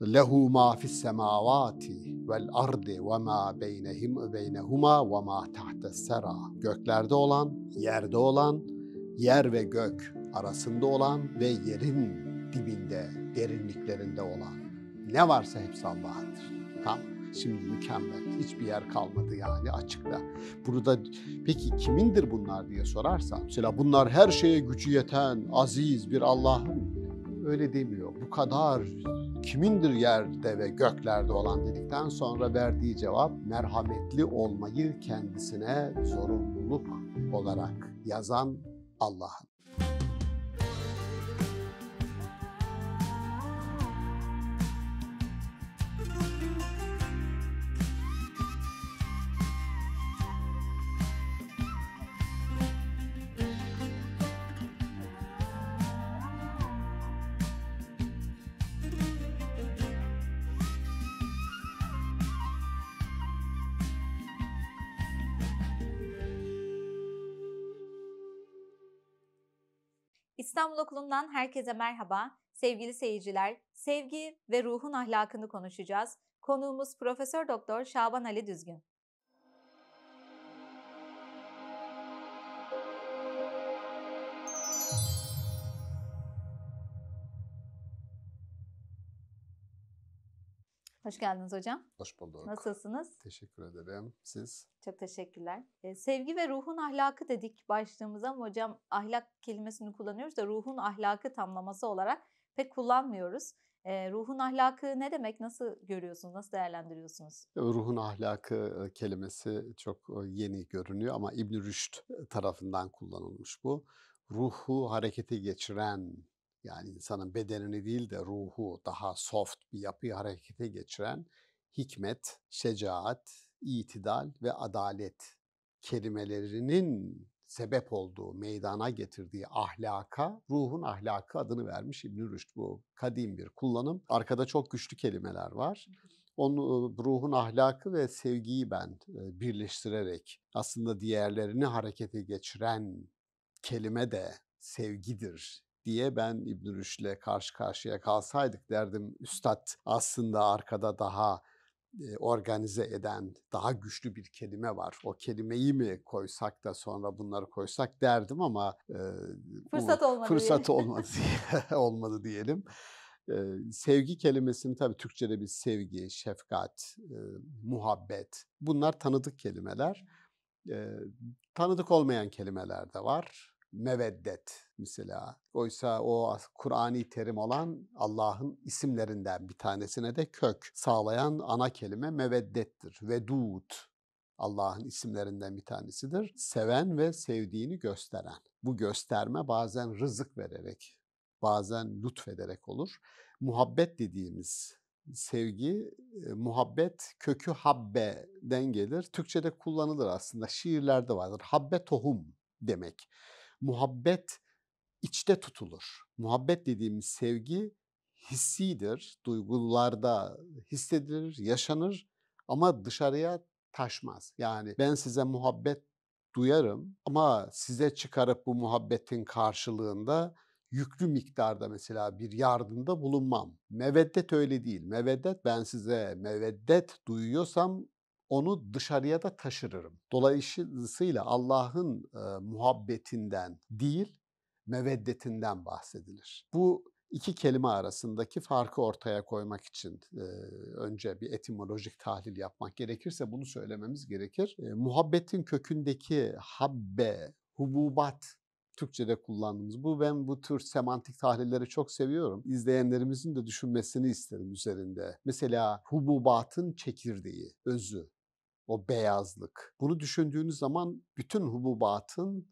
lehu ma fis semavati vel ardi ve ma beynehim beynehuma ve ma tahta sera. Göklerde olan, yerde olan, yer ve gök arasında olan ve yerin dibinde, derinliklerinde olan. Ne varsa hepsi Allah'ındır. Tamam. Şimdi mükemmel. Hiçbir yer kalmadı yani açıkta. Burada peki kimindir bunlar diye sorarsam. Mesela bunlar her şeye gücü yeten aziz bir Allah'ın öyle demiyor. Bu kadar kimindir yerde ve göklerde olan dedikten sonra verdiği cevap merhametli olmayı kendisine zorunluluk olarak yazan Allah'ın. İstanbul Okulu'ndan herkese merhaba. Sevgili seyirciler, sevgi ve ruhun ahlakını konuşacağız. Konuğumuz Profesör Doktor Şaban Ali Düzgün. Hoş geldiniz hocam. Hoş bulduk. Nasılsınız? Teşekkür ederim. Siz? Çok teşekkürler. E, sevgi ve ruhun ahlakı dedik başlığımıza ama hocam ahlak kelimesini kullanıyoruz da ruhun ahlakı tamlaması olarak pek kullanmıyoruz. E, ruhun ahlakı ne demek? Nasıl görüyorsunuz? Nasıl değerlendiriyorsunuz? E, ruhun ahlakı e, kelimesi çok e, yeni görünüyor ama İbn Rüşd tarafından kullanılmış bu. Ruhu harekete geçiren yani insanın bedenini değil de ruhu daha soft bir yapıyı harekete geçiren hikmet, şecaat, itidal ve adalet kelimelerinin sebep olduğu, meydana getirdiği ahlaka, ruhun ahlakı adını vermiş İbn Rüşd bu kadim bir kullanım. Arkada çok güçlü kelimeler var. Onu ruhun ahlakı ve sevgiyi ben birleştirerek aslında diğerlerini harekete geçiren kelime de sevgidir diye ben İbn Rüşd'le karşı karşıya kalsaydık derdim. Üstad aslında arkada daha e, organize eden daha güçlü bir kelime var. O kelimeyi mi koysak da sonra bunları koysak derdim ama e, fırsat olmadı. Fırsat diyelim. olmadı diye, olmadı diyelim. E, sevgi kelimesini tabii Türkçede bir sevgi, şefkat, e, muhabbet bunlar tanıdık kelimeler. E, tanıdık olmayan kelimeler de var meveddet mesela. Oysa o Kur'ani terim olan Allah'ın isimlerinden bir tanesine de kök sağlayan ana kelime meveddettir. Vedud Allah'ın isimlerinden bir tanesidir. Seven ve sevdiğini gösteren. Bu gösterme bazen rızık vererek, bazen lütfederek olur. Muhabbet dediğimiz sevgi, e, muhabbet kökü habbe'den gelir. Türkçe'de kullanılır aslında. Şiirlerde vardır. Habbe tohum demek muhabbet içte tutulur. Muhabbet dediğimiz sevgi hissidir, duygularda hissedilir, yaşanır ama dışarıya taşmaz. Yani ben size muhabbet duyarım ama size çıkarıp bu muhabbetin karşılığında yüklü miktarda mesela bir yardımda bulunmam. Meveddet öyle değil. Meveddet ben size meveddet duyuyorsam onu dışarıya da taşırırım. Dolayısıyla Allah'ın e, muhabbetinden değil, meveddetinden bahsedilir. Bu iki kelime arasındaki farkı ortaya koymak için e, önce bir etimolojik tahlil yapmak gerekirse bunu söylememiz gerekir. E, muhabbetin kökündeki habbe, hububat Türkçe'de kullandığımız. Bu ben bu tür semantik tahlilleri çok seviyorum. İzleyenlerimizin de düşünmesini isterim üzerinde. Mesela hububatın çekirdeği, özü o beyazlık. Bunu düşündüğünüz zaman bütün hububatın,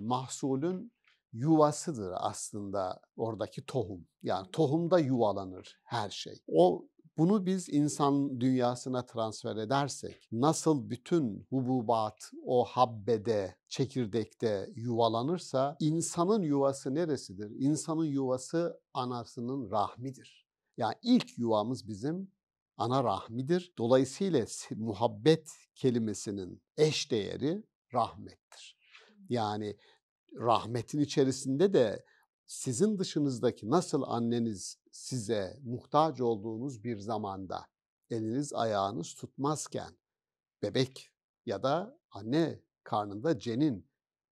mahsulün yuvasıdır aslında oradaki tohum. Yani tohumda yuvalanır her şey. O bunu biz insan dünyasına transfer edersek nasıl bütün hububat o habbede, çekirdekte yuvalanırsa insanın yuvası neresidir? İnsanın yuvası anasının rahmidir. Yani ilk yuvamız bizim ana rahmidir. Dolayısıyla muhabbet kelimesinin eş değeri rahmettir. Yani rahmetin içerisinde de sizin dışınızdaki nasıl anneniz size muhtaç olduğunuz bir zamanda eliniz ayağınız tutmazken bebek ya da anne karnında cenin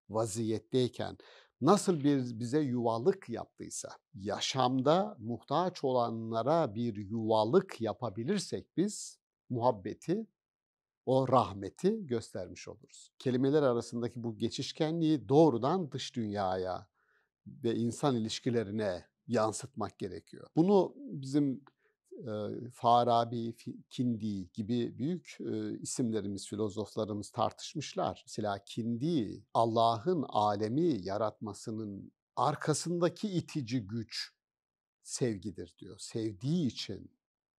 vaziyetteyken nasıl bir bize yuvalık yaptıysa, yaşamda muhtaç olanlara bir yuvalık yapabilirsek biz muhabbeti, o rahmeti göstermiş oluruz. Kelimeler arasındaki bu geçişkenliği doğrudan dış dünyaya ve insan ilişkilerine yansıtmak gerekiyor. Bunu bizim Farabi, Kindi gibi büyük isimlerimiz, filozoflarımız tartışmışlar. Mesela Kindi, Allah'ın alemi yaratmasının arkasındaki itici güç sevgidir diyor. Sevdiği için,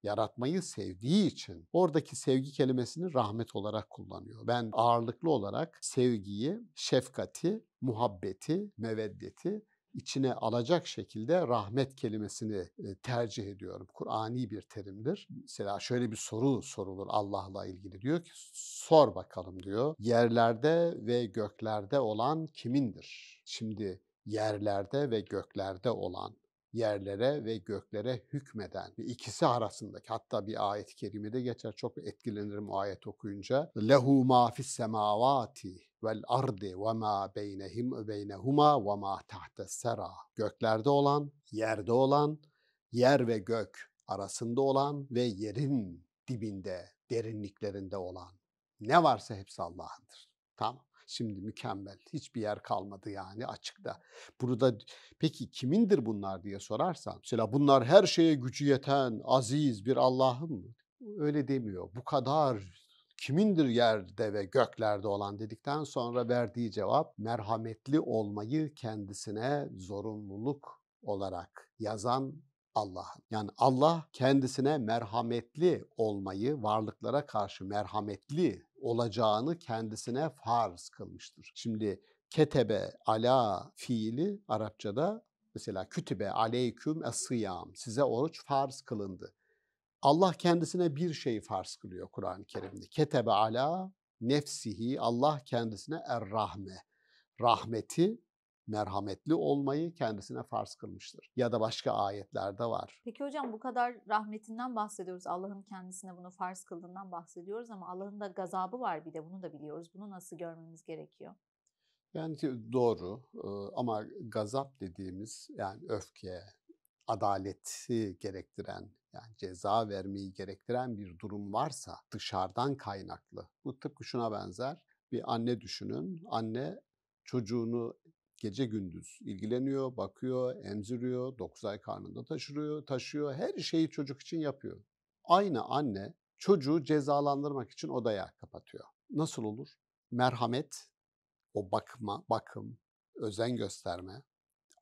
yaratmayı sevdiği için oradaki sevgi kelimesini rahmet olarak kullanıyor. Ben ağırlıklı olarak sevgiyi, şefkati, muhabbeti, meveddeti içine alacak şekilde rahmet kelimesini tercih ediyorum. Kur'ani bir terimdir. Mesela şöyle bir soru sorulur Allah'la ilgili diyor ki sor bakalım diyor. Yerlerde ve göklerde olan kimindir? Şimdi yerlerde ve göklerde olan yerlere ve göklere hükmeden ikisi arasındaki hatta bir ayet-i kerimede geçer çok etkilenirim o ayet okuyunca lehu ma fis semavati vel ardi ve ma beynehim beynehuma ve ma tahte sera. Göklerde olan, yerde olan, yer ve gök arasında olan ve yerin dibinde, derinliklerinde olan. Ne varsa hepsi Allah'ındır. Tamam. Şimdi mükemmel. Hiçbir yer kalmadı yani açıkta. Burada peki kimindir bunlar diye sorarsam. Mesela bunlar her şeye gücü yeten aziz bir Allah'ın mı? Öyle demiyor. Bu kadar kimindir yerde ve göklerde olan dedikten sonra verdiği cevap merhametli olmayı kendisine zorunluluk olarak yazan Allah. Yani Allah kendisine merhametli olmayı, varlıklara karşı merhametli olacağını kendisine farz kılmıştır. Şimdi ketebe ala fiili Arapçada mesela kütübe aleyküm es size oruç farz kılındı. Allah kendisine bir şey farz kılıyor Kur'an-ı Kerim'de. Ketebe ala nefsihi Allah kendisine er rahme. Rahmeti merhametli olmayı kendisine farz kılmıştır. Ya da başka ayetlerde var. Peki hocam bu kadar rahmetinden bahsediyoruz. Allah'ın kendisine bunu farz kıldığından bahsediyoruz ama Allah'ın da gazabı var bir de bunu da biliyoruz. Bunu nasıl görmemiz gerekiyor? Yani doğru ama gazap dediğimiz yani öfke, adaleti gerektiren yani ceza vermeyi gerektiren bir durum varsa dışarıdan kaynaklı. Bu tıpkı şuna benzer. Bir anne düşünün. Anne çocuğunu gece gündüz ilgileniyor, bakıyor, emziriyor, 9 ay karnında taşırıyor, taşıyor. Her şeyi çocuk için yapıyor. Aynı anne çocuğu cezalandırmak için odaya kapatıyor. Nasıl olur? Merhamet, o bakma, bakım, özen gösterme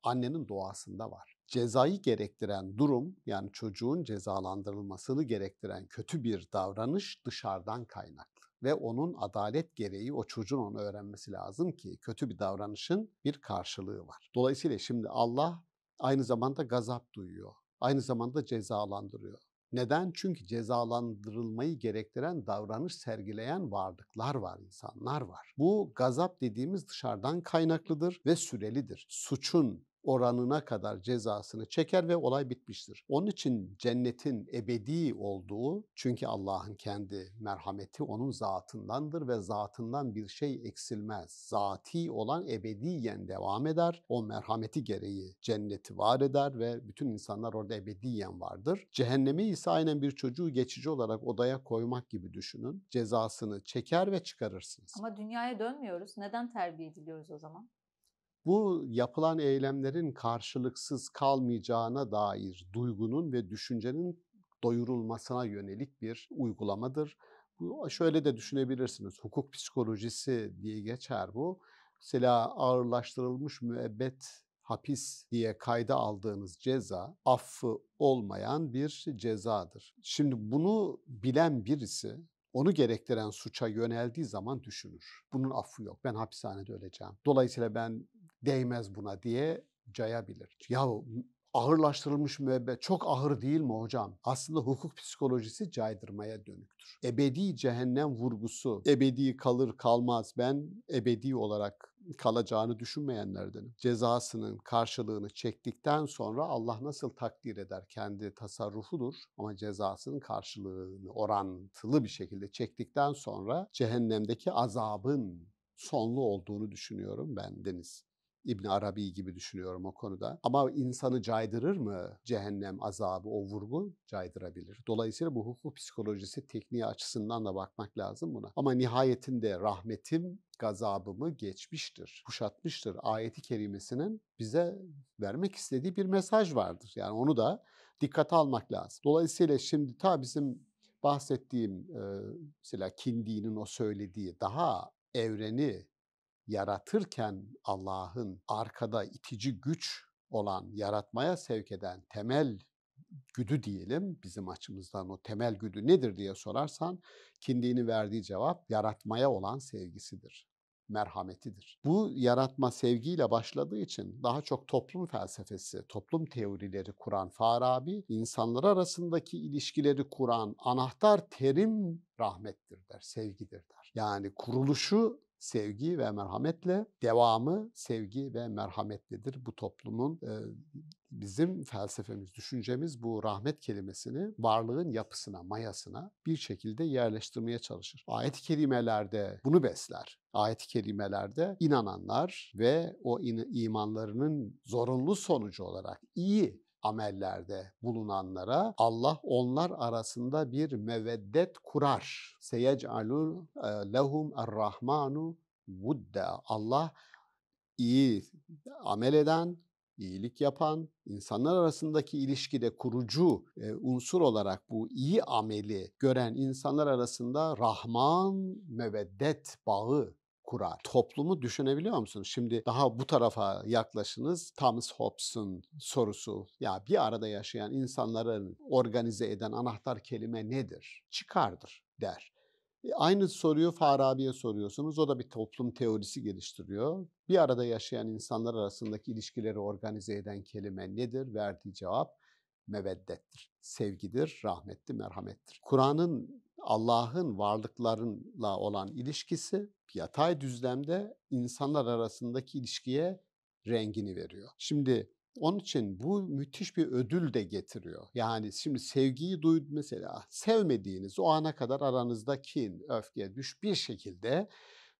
annenin doğasında var cezayı gerektiren durum yani çocuğun cezalandırılmasını gerektiren kötü bir davranış dışarıdan kaynaklı ve onun adalet gereği o çocuğun onu öğrenmesi lazım ki kötü bir davranışın bir karşılığı var. Dolayısıyla şimdi Allah aynı zamanda gazap duyuyor. Aynı zamanda cezalandırıyor. Neden? Çünkü cezalandırılmayı gerektiren davranış sergileyen varlıklar var, insanlar var. Bu gazap dediğimiz dışarıdan kaynaklıdır ve sürelidir. Suçun oranına kadar cezasını çeker ve olay bitmiştir. Onun için cennetin ebedi olduğu çünkü Allah'ın kendi merhameti onun zatındandır ve zatından bir şey eksilmez. Zati olan ebediyen devam eder. O merhameti gereği cenneti var eder ve bütün insanlar orada ebediyen vardır. Cehennemi ise aynen bir çocuğu geçici olarak odaya koymak gibi düşünün. Cezasını çeker ve çıkarırsınız. Ama dünyaya dönmüyoruz. Neden terbiye ediliyoruz o zaman? bu yapılan eylemlerin karşılıksız kalmayacağına dair duygunun ve düşüncenin doyurulmasına yönelik bir uygulamadır. Bu şöyle de düşünebilirsiniz. Hukuk psikolojisi diye geçer bu. Mesela ağırlaştırılmış müebbet hapis diye kayda aldığınız ceza affı olmayan bir cezadır. Şimdi bunu bilen birisi onu gerektiren suça yöneldiği zaman düşünür. Bunun affı yok. Ben hapishanede öleceğim. Dolayısıyla ben değmez buna diye cayabilir. Yahu ağırlaştırılmış müebbet çok ağır değil mi hocam? Aslında hukuk psikolojisi caydırmaya dönüktür. Ebedi cehennem vurgusu, ebedi kalır kalmaz ben ebedi olarak kalacağını düşünmeyenlerden Cezasının karşılığını çektikten sonra Allah nasıl takdir eder kendi tasarrufudur ama cezasının karşılığını orantılı bir şekilde çektikten sonra cehennemdeki azabın sonlu olduğunu düşünüyorum ben Deniz. İbn Arabi gibi düşünüyorum o konuda. Ama insanı caydırır mı cehennem azabı o vurgu? Caydırabilir. Dolayısıyla bu hukuk psikolojisi tekniği açısından da bakmak lazım buna. Ama nihayetinde rahmetim gazabımı geçmiştir, kuşatmıştır. Ayeti kerimesinin bize vermek istediği bir mesaj vardır. Yani onu da dikkate almak lazım. Dolayısıyla şimdi ta bizim bahsettiğim mesela Kindi'nin o söylediği daha evreni yaratırken Allah'ın arkada itici güç olan, yaratmaya sevk eden temel güdü diyelim bizim açımızdan o temel güdü nedir diye sorarsan Kindi'nin verdiği cevap yaratmaya olan sevgisidir merhametidir. Bu yaratma sevgiyle başladığı için daha çok toplum felsefesi, toplum teorileri kuran Farabi, insanlar arasındaki ilişkileri kuran anahtar terim rahmettir der, sevgidir der. Yani kuruluşu sevgi ve merhametle, devamı sevgi ve merhametlidir bu toplumun. Bizim felsefemiz, düşüncemiz bu rahmet kelimesini varlığın yapısına, mayasına bir şekilde yerleştirmeye çalışır. Ayet-i kerimelerde bunu besler. Ayet-i kerimelerde inananlar ve o imanlarının zorunlu sonucu olarak iyi amellerde bulunanlara Allah onlar arasında bir meveddet kurar. Seyec'alu e, lehum er-rahmanu vudda. Allah iyi amel eden, iyilik yapan, insanlar arasındaki ilişkide kurucu e, unsur olarak bu iyi ameli gören insanlar arasında Rahman meveddet bağı kurar. Toplumu düşünebiliyor musunuz? Şimdi daha bu tarafa yaklaşınız. Thomas Hobbes'un sorusu. Ya bir arada yaşayan insanların organize eden anahtar kelime nedir? Çıkardır der. E aynı soruyu Farabi'ye soruyorsunuz. O da bir toplum teorisi geliştiriyor. Bir arada yaşayan insanlar arasındaki ilişkileri organize eden kelime nedir? Verdiği cevap meveddettir. Sevgidir, rahmetli, merhamettir. Kur'an'ın Allah'ın varlıklarla olan ilişkisi yatay düzlemde insanlar arasındaki ilişkiye rengini veriyor. Şimdi onun için bu müthiş bir ödül de getiriyor. Yani şimdi sevgiyi duydu mesela sevmediğiniz o ana kadar aranızda kin, öfke, düş bir şekilde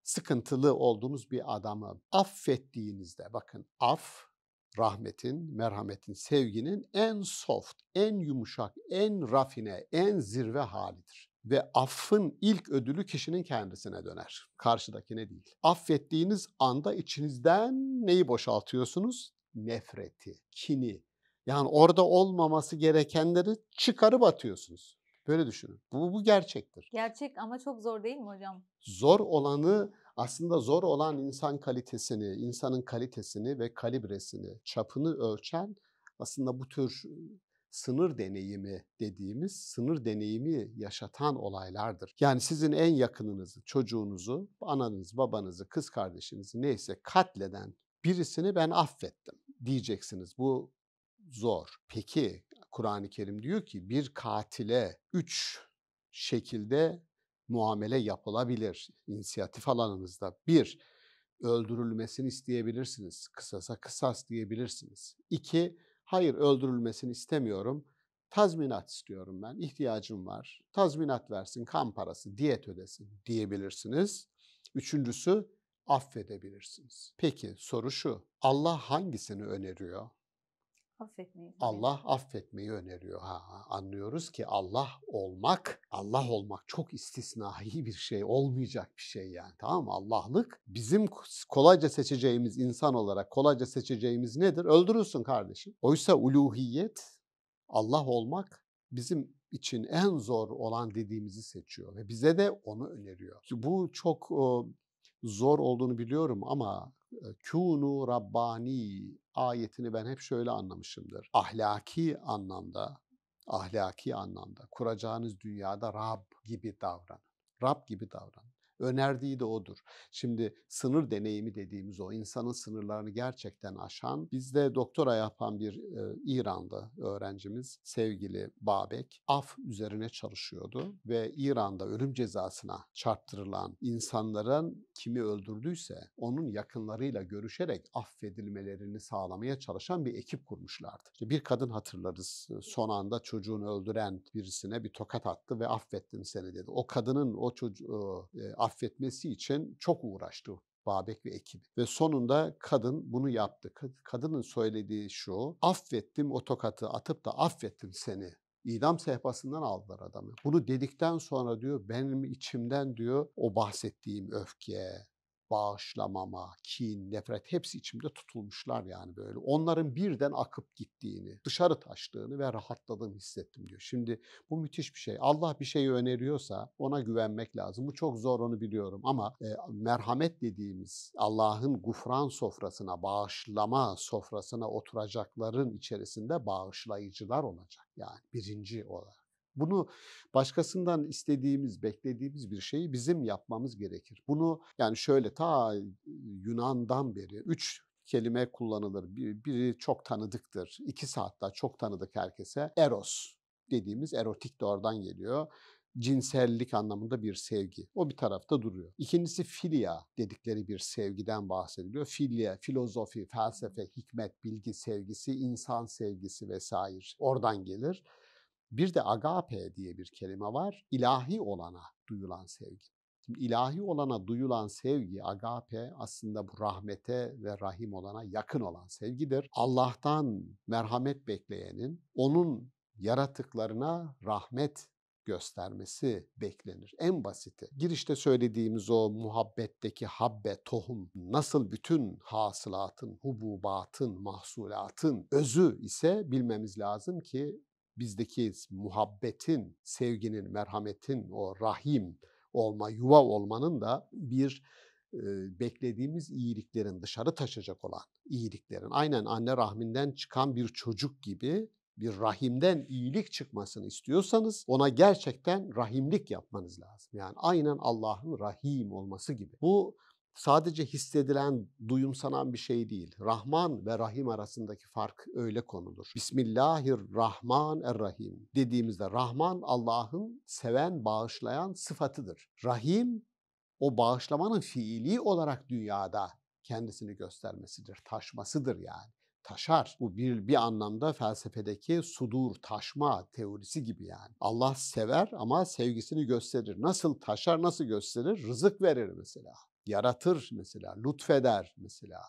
sıkıntılı olduğunuz bir adamı affettiğinizde bakın af rahmetin, merhametin, sevginin en soft, en yumuşak, en rafine, en zirve halidir. Ve affın ilk ödülü kişinin kendisine döner. Karşıdakine değil. Affettiğiniz anda içinizden neyi boşaltıyorsunuz? Nefreti, kini. Yani orada olmaması gerekenleri çıkarıp atıyorsunuz. Böyle düşünün. Bu, bu gerçektir. Gerçek ama çok zor değil mi hocam? Zor olanı aslında zor olan insan kalitesini, insanın kalitesini ve kalibresini, çapını ölçen aslında bu tür sınır deneyimi dediğimiz sınır deneyimi yaşatan olaylardır. Yani sizin en yakınınızı, çocuğunuzu, ananız, babanızı, kız kardeşinizi neyse katleden birisini ben affettim diyeceksiniz. Bu zor. Peki Kur'an-ı Kerim diyor ki bir katile üç şekilde muamele yapılabilir inisiyatif alanınızda. Bir, öldürülmesini isteyebilirsiniz. Kısasa kısas diyebilirsiniz. İki, hayır öldürülmesini istemiyorum. Tazminat istiyorum ben, ihtiyacım var. Tazminat versin, kan parası, diyet ödesin diyebilirsiniz. Üçüncüsü affedebilirsiniz. Peki soru şu, Allah hangisini öneriyor? affetmeyi. Allah affetmeyi öneriyor. Ha, anlıyoruz ki Allah olmak, Allah olmak çok istisnai bir şey, olmayacak bir şey yani. Tamam mı? Allah'lık bizim kolayca seçeceğimiz insan olarak kolayca seçeceğimiz nedir? Öldürürsün kardeşim. Oysa uluhiyet, Allah olmak bizim için en zor olan dediğimizi seçiyor ve bize de onu öneriyor. Bu çok zor olduğunu biliyorum ama kûnu rabbani ayetini ben hep şöyle anlamışımdır. Ahlaki anlamda, ahlaki anlamda kuracağınız dünyada Rab gibi davranın. Rab gibi davranın. Önerdiği de odur. Şimdi sınır deneyimi dediğimiz o insanın sınırlarını gerçekten aşan, bizde doktora yapan bir e, İranlı öğrencimiz sevgili Babek af üzerine çalışıyordu ve İran'da ölüm cezasına çarptırılan insanların kimi öldürdüyse onun yakınlarıyla görüşerek affedilmelerini sağlamaya çalışan bir ekip kurmuşlardı. İşte bir kadın hatırlarız son anda çocuğunu öldüren birisine bir tokat attı ve affettim seni dedi. O kadının o çocuğu e, affetmesi için çok uğraştı Babek ve ekibi. Ve sonunda kadın bunu yaptı. Kadının söylediği şu, affettim o tokatı atıp da affettim seni İdam sehpasından aldılar adamı. Bunu dedikten sonra diyor benim içimden diyor o bahsettiğim öfke, bağışlamama, kin, nefret hepsi içimde tutulmuşlar yani böyle. Onların birden akıp gittiğini, dışarı taştığını ve rahatladığımı hissettim diyor. Şimdi bu müthiş bir şey. Allah bir şeyi öneriyorsa ona güvenmek lazım. Bu çok zor onu biliyorum ama e, merhamet dediğimiz Allah'ın gufran sofrasına, bağışlama sofrasına oturacakların içerisinde bağışlayıcılar olacak. Yani birinci olarak. Bunu başkasından istediğimiz, beklediğimiz bir şeyi bizim yapmamız gerekir. Bunu yani şöyle ta Yunan'dan beri üç kelime kullanılır. Biri çok tanıdıktır. İki saat çok tanıdık herkese. Eros dediğimiz erotik de oradan geliyor cinsellik anlamında bir sevgi. O bir tarafta duruyor. İkincisi filia dedikleri bir sevgiden bahsediliyor. Filia, filozofi, felsefe, hikmet, bilgi sevgisi, insan sevgisi vesaire oradan gelir. Bir de agape diye bir kelime var. İlahi olana duyulan sevgi. Şimdi ilahi olana duyulan sevgi, agape aslında bu rahmete ve rahim olana yakın olan sevgidir. Allah'tan merhamet bekleyenin onun yaratıklarına rahmet göstermesi beklenir. En basiti. Girişte söylediğimiz o muhabbetteki habbe, tohum nasıl bütün hasılatın, hububatın, mahsulatın özü ise bilmemiz lazım ki bizdeki muhabbetin, sevginin, merhametin, o rahim olma, yuva olmanın da bir e, beklediğimiz iyiliklerin dışarı taşacak olan iyiliklerin aynen anne rahminden çıkan bir çocuk gibi bir rahimden iyilik çıkmasını istiyorsanız ona gerçekten rahimlik yapmanız lazım. Yani aynen Allah'ın rahim olması gibi. Bu sadece hissedilen, duyumsanan bir şey değil. Rahman ve Rahim arasındaki fark öyle konulur. Bismillahirrahmanirrahim dediğimizde Rahman Allah'ın seven, bağışlayan sıfatıdır. Rahim o bağışlamanın fiili olarak dünyada kendisini göstermesidir, taşmasıdır yani taşar. Bu bir, bir anlamda felsefedeki sudur, taşma teorisi gibi yani. Allah sever ama sevgisini gösterir. Nasıl taşar, nasıl gösterir? Rızık verir mesela yaratır mesela, lütfeder mesela,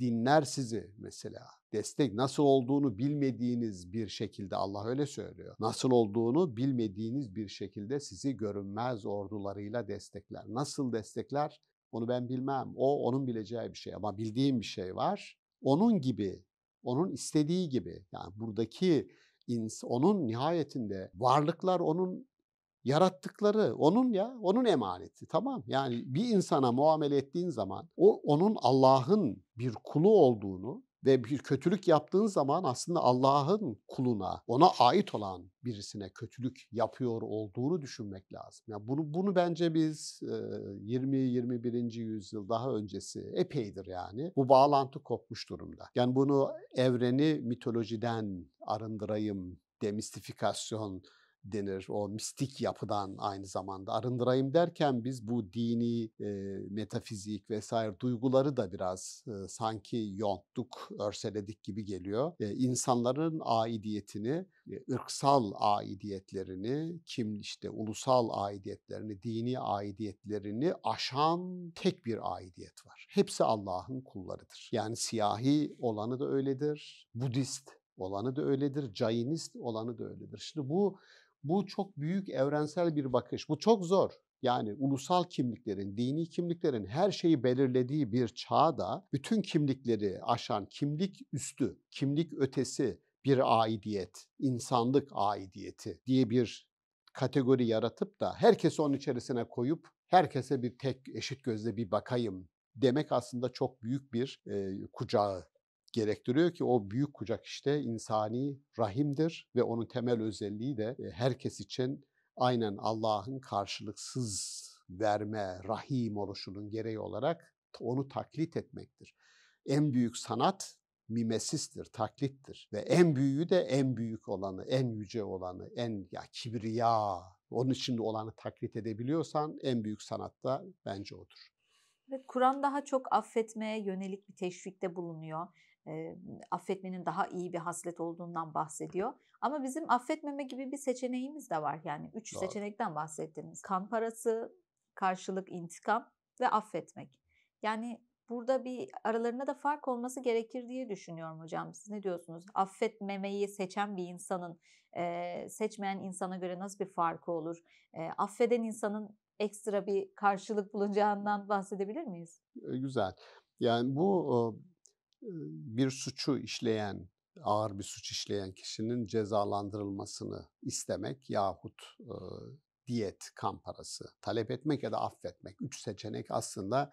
dinler sizi mesela. Destek nasıl olduğunu bilmediğiniz bir şekilde Allah öyle söylüyor. Nasıl olduğunu bilmediğiniz bir şekilde sizi görünmez ordularıyla destekler. Nasıl destekler? Onu ben bilmem. O onun bileceği bir şey ama bildiğim bir şey var. Onun gibi, onun istediği gibi yani buradaki ins, onun nihayetinde varlıklar onun yarattıkları onun ya, onun emaneti tamam. Yani bir insana muamele ettiğin zaman o onun Allah'ın bir kulu olduğunu ve bir kötülük yaptığın zaman aslında Allah'ın kuluna, ona ait olan birisine kötülük yapıyor olduğunu düşünmek lazım. Yani bunu bunu bence biz 20 21. yüzyıl daha öncesi epeydir yani bu bağlantı kopmuş durumda. Yani bunu evreni mitolojiden arındırayım, demistifikasyon denir o mistik yapıdan aynı zamanda. Arındırayım derken biz bu dini, e, metafizik vesaire duyguları da biraz e, sanki yonttuk, örseledik gibi geliyor. E, insanların aidiyetini, e, ırksal aidiyetlerini, kim işte ulusal aidiyetlerini, dini aidiyetlerini aşan tek bir aidiyet var. Hepsi Allah'ın kullarıdır. Yani siyahi olanı da öyledir, Budist olanı da öyledir, Cainist olanı da öyledir. Şimdi bu bu çok büyük evrensel bir bakış. Bu çok zor. Yani ulusal kimliklerin, dini kimliklerin her şeyi belirlediği bir çağda bütün kimlikleri aşan kimlik üstü, kimlik ötesi bir aidiyet, insanlık aidiyeti diye bir kategori yaratıp da herkesi onun içerisine koyup herkese bir tek eşit gözle bir bakayım demek aslında çok büyük bir e, kucağı gerektiriyor ki o büyük kucak işte insani rahimdir ve onun temel özelliği de e, herkes için aynen Allah'ın karşılıksız verme, rahim oluşunun gereği olarak onu taklit etmektir. En büyük sanat mimesistir, taklittir ve en büyüğü de en büyük olanı, en yüce olanı, en ya kibriya onun için olanı taklit edebiliyorsan en büyük sanatta bence odur. Ve Kur'an daha çok affetmeye yönelik bir teşvikte bulunuyor e, affetmenin daha iyi bir haslet olduğundan bahsediyor. Ama bizim affetmeme gibi bir seçeneğimiz de var. Yani üç Doğru. seçenekten bahsettiniz. Kan parası, karşılık intikam ve affetmek. Yani burada bir aralarında da fark olması gerekir diye düşünüyorum hocam. Siz ne diyorsunuz? Affetmemeyi seçen bir insanın e, seçmeyen insana göre nasıl bir farkı olur? E, affeden insanın ekstra bir karşılık bulacağından bahsedebilir miyiz? Güzel. Yani bu bir suçu işleyen, ağır bir suç işleyen kişinin cezalandırılmasını istemek yahut e, diyet, kan parası talep etmek ya da affetmek. Üç seçenek aslında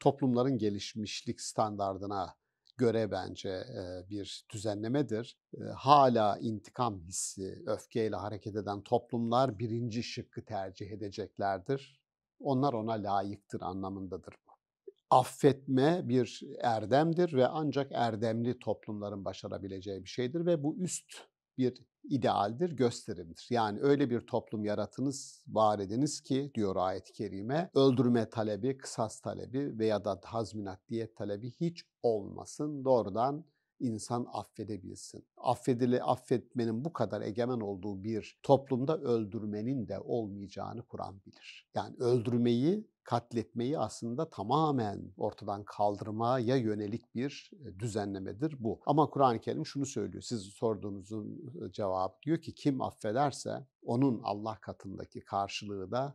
toplumların gelişmişlik standardına göre bence e, bir düzenlemedir. E, hala intikam hissi, öfkeyle hareket eden toplumlar birinci şıkkı tercih edeceklerdir. Onlar ona layıktır anlamındadır bu affetme bir erdemdir ve ancak erdemli toplumların başarabileceği bir şeydir ve bu üst bir idealdir, gösterimdir. Yani öyle bir toplum yaratınız, var ediniz ki diyor ayet-i kerime, öldürme talebi, kısas talebi veya da tazminat, diyet talebi hiç olmasın. Doğrudan insan affedebilsin. Affedili, affetmenin bu kadar egemen olduğu bir toplumda öldürmenin de olmayacağını Kur'an bilir. Yani öldürmeyi, katletmeyi aslında tamamen ortadan kaldırmaya yönelik bir e, düzenlemedir bu. Ama Kur'an-ı Kerim şunu söylüyor. Siz sorduğunuzun e, cevabı diyor ki kim affederse onun Allah katındaki karşılığı da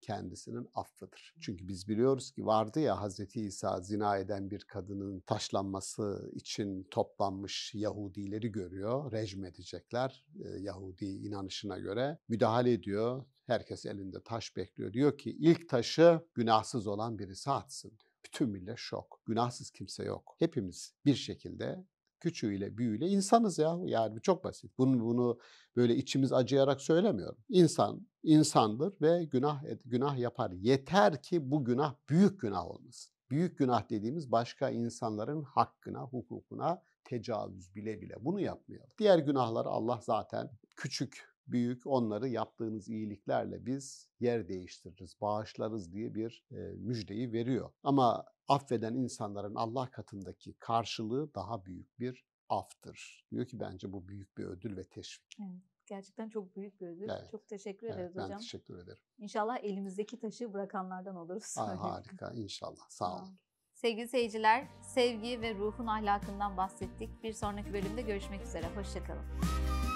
kendisinin affıdır. Çünkü biz biliyoruz ki vardı ya Hz. İsa zina eden bir kadının taşlanması için toplanmış Yahudileri görüyor. Rejim edecekler e, Yahudi inanışına göre. Müdahale ediyor. Herkes elinde taş bekliyor. Diyor ki ilk taşı günahsız olan birisi atsın diyor. Bütün millet şok. Günahsız kimse yok. Hepimiz bir şekilde küçüğüyle büyüğüyle insanız ya. Yani çok basit. Bunu, bunu böyle içimiz acıyarak söylemiyorum. İnsan insandır ve günah günah yapar. Yeter ki bu günah büyük günah olmasın. Büyük günah dediğimiz başka insanların hakkına, hukukuna tecavüz bile bile bunu yapmayalım. Diğer günahları Allah zaten küçük büyük onları yaptığınız iyiliklerle biz yer değiştiririz, bağışlarız diye bir e, müjdeyi veriyor. Ama affeden insanların Allah katındaki karşılığı daha büyük bir aftır. Diyor ki bence bu büyük bir ödül ve teşvik. Evet. Gerçekten çok büyük bir ödül. Evet. Çok teşekkür evet, ederiz ben hocam. Ben teşekkür ederim. İnşallah elimizdeki taşı bırakanlardan oluruz. Aa, harika inşallah. Sağ olun. Sevgili seyirciler, sevgi ve ruhun ahlakından bahsettik. Bir sonraki bölümde görüşmek üzere. Hoşçakalın.